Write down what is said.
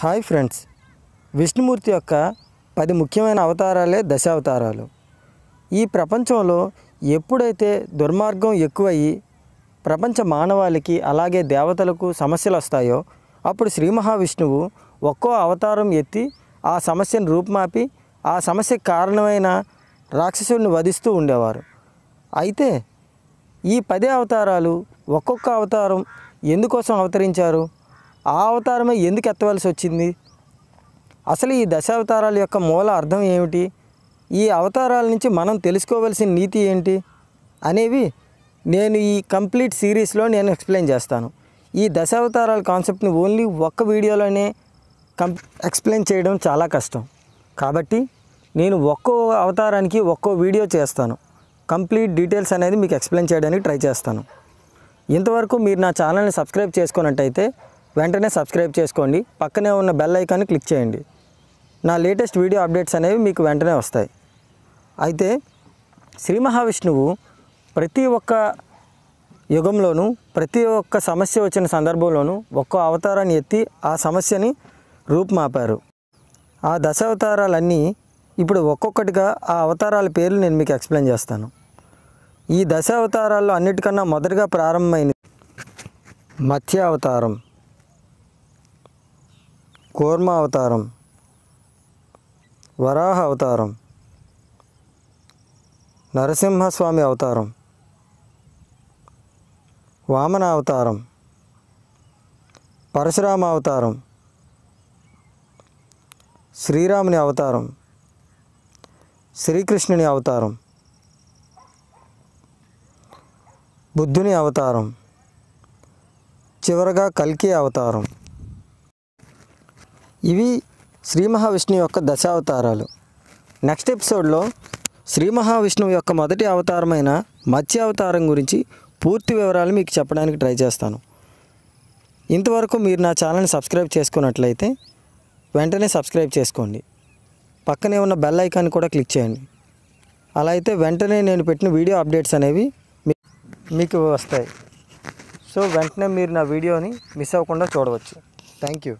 hi friends Vishnumurthy యొక్క పది ముఖ్యమైన అవతారాలే దశావతారాలు ఈ ప్రపంచంలో ఎప్పుడైతే దుర్మార్గం ఎక్కువయ్యి ప్రపంచ మానవాళికి అలాగే దేవతలకు సమస్యలు వస్తాయో అప్పుడు శ్రీ మహావిష్ణువు ఒక్కో అవతారం ఎత్తి ఆ సమస్యను రూపుమాపి ఆ సమస్యకు కారణమైన రాక్షసుడిని వధిస్తూ ఉండేవారు అయితే ఈ పదే అవతారాలు ఒక్కొక్క అవతారం ఎందుకోసం అవతరించారు ఆ అవతారమే ఎందుకు ఎత్తవలసి వచ్చింది అసలు ఈ దశావతారాల యొక్క మూల అర్థం ఏమిటి ఈ అవతారాల నుంచి మనం తెలుసుకోవలసిన నీతి ఏంటి అనేవి నేను ఈ కంప్లీట్ సిరీస్లో నేను ఎక్స్ప్లెయిన్ చేస్తాను ఈ దశావతారాల కాన్సెప్ట్ని ఓన్లీ ఒక్క వీడియోలోనే కం ఎక్స్ప్లెయిన్ చేయడం చాలా కష్టం కాబట్టి నేను ఒక్కో అవతారానికి ఒక్కో వీడియో చేస్తాను కంప్లీట్ డీటెయిల్స్ అనేది మీకు ఎక్స్ప్లెయిన్ చేయడానికి ట్రై చేస్తాను ఇంతవరకు మీరు నా ఛానల్ని సబ్స్క్రైబ్ చేసుకున్నట్టయితే వెంటనే సబ్స్క్రైబ్ చేసుకోండి పక్కనే ఉన్న బెల్ ఐకాన్ని క్లిక్ చేయండి నా లేటెస్ట్ వీడియో అప్డేట్స్ అనేవి మీకు వెంటనే వస్తాయి అయితే శ్రీ మహావిష్ణువు ప్రతి ఒక్క యుగంలోనూ ప్రతి ఒక్క సమస్య వచ్చిన సందర్భంలోనూ ఒక్కో అవతారాన్ని ఎత్తి ఆ సమస్యని రూపుమాపారు ఆ దశ అవతారాలన్నీ ఇప్పుడు ఒక్కొక్కటిగా ఆ అవతారాల పేర్లు నేను మీకు ఎక్స్ప్లెయిన్ చేస్తాను ఈ దశ అవతారాల్లో అన్నిటికన్నా మొదటగా ప్రారంభమైనది మత్స్య అవతారం కూర్మ అవతారం వరాహ అవతారం నరసింహస్వామి అవతారం వామన అవతారం పరశురామ అవతారం శ్రీరాముని అవతారం శ్రీకృష్ణుని అవతారం బుద్ధుని అవతారం చివరగా కల్కి అవతారం ఇవి శ్రీ మహావిష్ణువు యొక్క దశావతారాలు నెక్స్ట్ ఎపిసోడ్లో శ్రీ మహావిష్ణువు యొక్క మొదటి అవతారమైన మత్స్య అవతారం గురించి పూర్తి వివరాలు మీకు చెప్పడానికి ట్రై చేస్తాను ఇంతవరకు మీరు నా ఛానల్ని సబ్స్క్రైబ్ చేసుకున్నట్లయితే వెంటనే సబ్స్క్రైబ్ చేసుకోండి పక్కనే ఉన్న బెల్ ఐకాన్ కూడా క్లిక్ చేయండి అలా అయితే వెంటనే నేను పెట్టిన వీడియో అప్డేట్స్ అనేవి మీకు వస్తాయి సో వెంటనే మీరు నా వీడియోని మిస్ అవ్వకుండా చూడవచ్చు థ్యాంక్ యూ